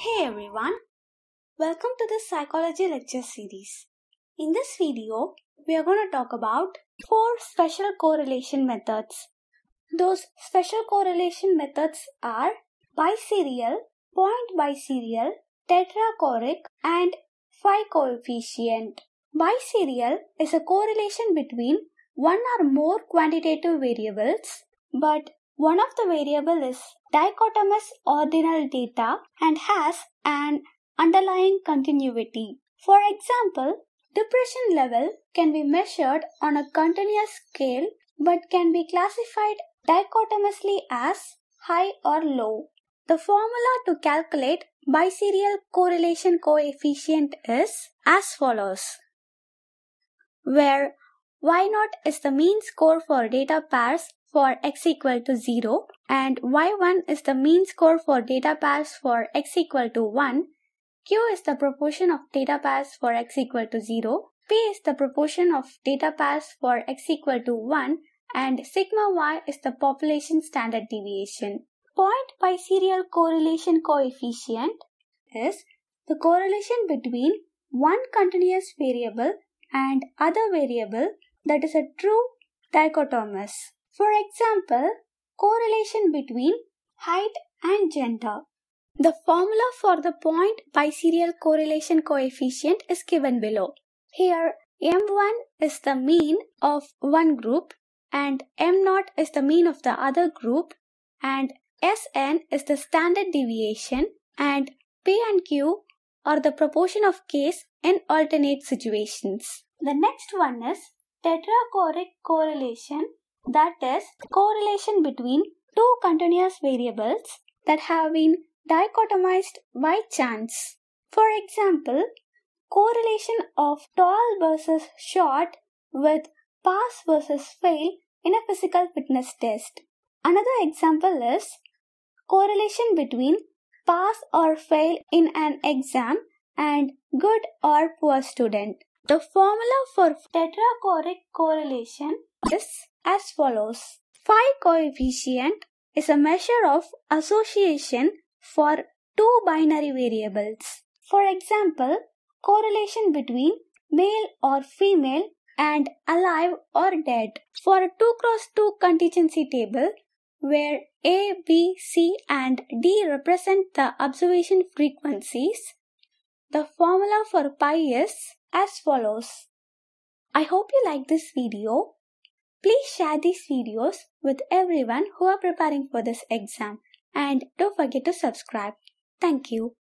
Hey everyone, welcome to the psychology lecture series. In this video, we are going to talk about four special correlation methods. Those special correlation methods are biserial, point biserial, tetrachoric, and phi coefficient. Biserial is a correlation between one or more quantitative variables, but one of the variable is dichotomous ordinal data and has an underlying continuity. For example, depression level can be measured on a continuous scale but can be classified dichotomously as high or low. The formula to calculate biserial correlation coefficient is as follows, where y 0 is the mean score for data pairs for x equal to 0 and y1 is the mean score for data pairs for x equal to 1, q is the proportion of data pairs for x equal to 0, p is the proportion of data pairs for x equal to 1 and sigma y is the population standard deviation. Point by serial correlation coefficient is the correlation between one continuous variable and other variable that is a true dichotomous. For example, correlation between height and gender. The formula for the point biserial correlation coefficient is given below. Here, m1 is the mean of one group and m0 is the mean of the other group and Sn is the standard deviation and P and Q are the proportion of cases in alternate situations. The next one is tetrachoric correlation, that is, correlation between two continuous variables that have been dichotomized by chance. For example, correlation of tall versus short with pass versus fail in a physical fitness test. Another example is correlation between pass or fail in an exam and good or poor student. The formula for tetrachoric correlation is as follows. Phi coefficient is a measure of association for two binary variables. For example, correlation between male or female and alive or dead. For a 2 cross 2 contingency table, where A, B, C and D represent the observation frequencies, the formula for pi is as follows. I hope you like this video. Please share these videos with everyone who are preparing for this exam and don't forget to subscribe. Thank you.